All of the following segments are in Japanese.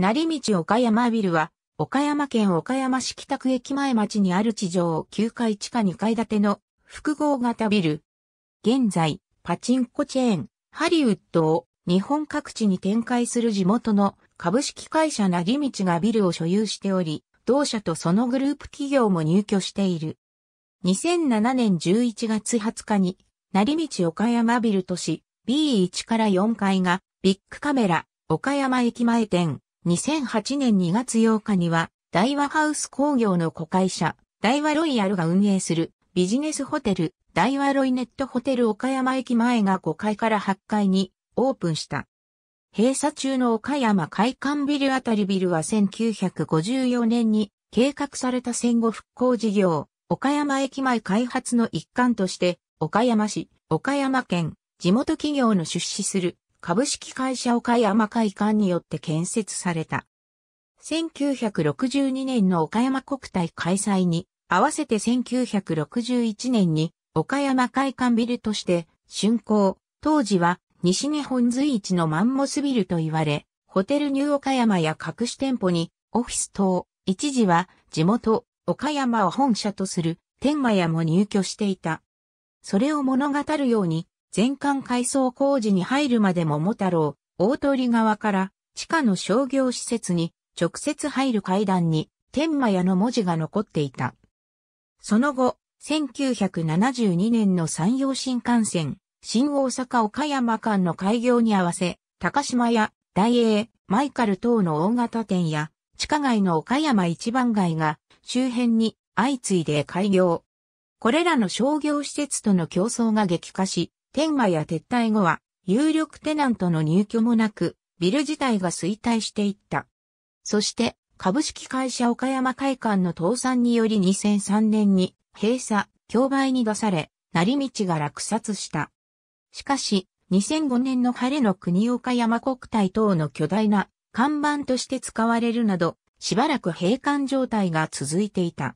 成道岡山ビルは、岡山県岡山市北区駅前町にある地上9階地下2階建ての複合型ビル。現在、パチンコチェーン、ハリウッドを日本各地に展開する地元の株式会社成道がビルを所有しており、同社とそのグループ企業も入居している。2007年11月20日に、成道岡山ビル都市 B1 から4階がビッグカメラ岡山駅前店2008年2月8日には、大和ハウス工業の子会社、大和ロイヤルが運営するビジネスホテル、大和ロイネットホテル岡山駅前が5階から8階にオープンした。閉鎖中の岡山海館ビルあたりビルは1954年に計画された戦後復興事業、岡山駅前開発の一環として、岡山市、岡山県、地元企業の出資する株式会社岡山会館によって建設された。1962年の岡山国体開催に、合わせて1961年に岡山会館ビルとして竣工、当時は西日本随一のマンモスビルと言われ、ホテルニュー岡山や各種店舗にオフィス等、一時は地元岡山を本社とする天満屋も入居していた。それを物語るように全館改装工事に入るまで桃太郎、大鳥側から地下の商業施設に直接入る階段に天満屋の文字が残っていた。その後、1972年の山陽新幹線、新大阪岡山間の開業に合わせ、高島屋、大英、マイカル等の大型店や、地下街の岡山一番街が周辺に相次いで開業。これらの商業施設との競争が激化し、天馬や撤退後は、有力テナントの入居もなく、ビル自体が衰退していった。そして、株式会社岡山会館の倒産により2003年に閉鎖、競売に出され、成道が落札した。しかし、2005年の晴れの国岡山国体等の巨大な看板として使われるなど、しばらく閉館状態が続いていた。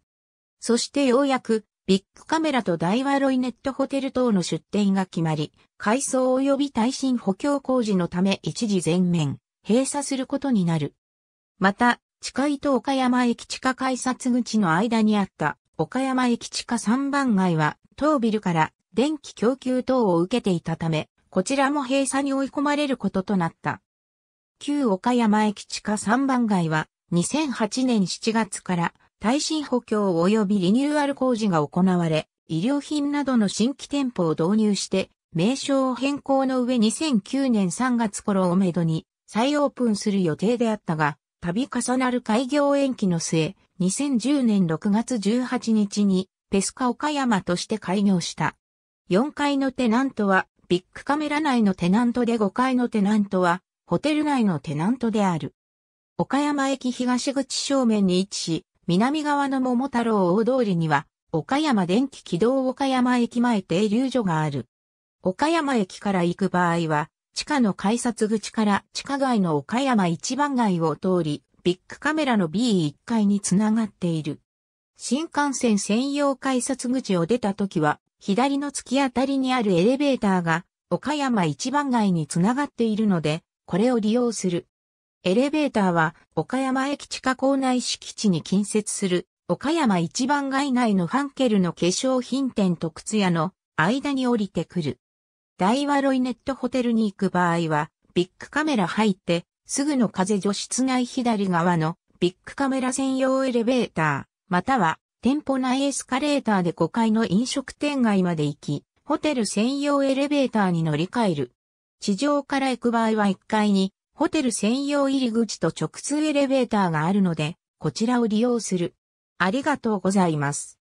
そしてようやくビッグカメラと大和ロイネットホテル等の出店が決まり、改装及び耐震補強工事のため一時全面閉鎖することになる。また、地下と岡山駅地下改札口の間にあった岡山駅地下3番街は当ビルから電気供給等を受けていたため、こちらも閉鎖に追い込まれることとなった。旧岡山駅地下3番街は2008年7月から耐震補強及びリニューアル工事が行われ、医療品などの新規店舗を導入して、名称を変更の上2009年3月頃をめどに再オープンする予定であったが、度重なる開業延期の末、2010年6月18日にペスカ岡山として開業した。4階のテナントはビッグカメラ内のテナントで5階のテナントはホテル内のテナントである。岡山駅東口正面に位置し、南側の桃太郎大通りには、岡山電気軌道岡山駅前停留所がある。岡山駅から行く場合は、地下の改札口から地下街の岡山一番街を通り、ビッグカメラの B1 階につながっている。新幹線専用改札口を出た時は、左の突き当たりにあるエレベーターが、岡山一番街につながっているので、これを利用する。エレベーターは岡山駅地下構内敷地に近接する岡山一番街内のファンケルの化粧品店と靴屋の間に降りてくる。大和ロイネットホテルに行く場合はビッグカメラ入ってすぐの風除室内左側のビッグカメラ専用エレベーターまたは店舗内エスカレーターで5階の飲食店街まで行きホテル専用エレベーターに乗り換える。地上から行く場合は1階にホテル専用入り口と直通エレベーターがあるので、こちらを利用する。ありがとうございます。